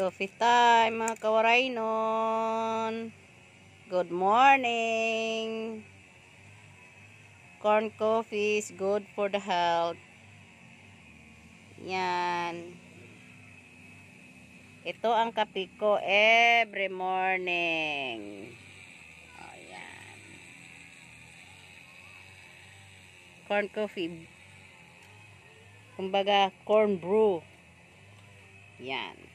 Coffee time mga kawarainon. Good morning. Corn coffee is good for the health. Yan. Ito ang kape ko every morning. Ayan. Oh, corn coffee. Kumbaga, corn brew. Yan.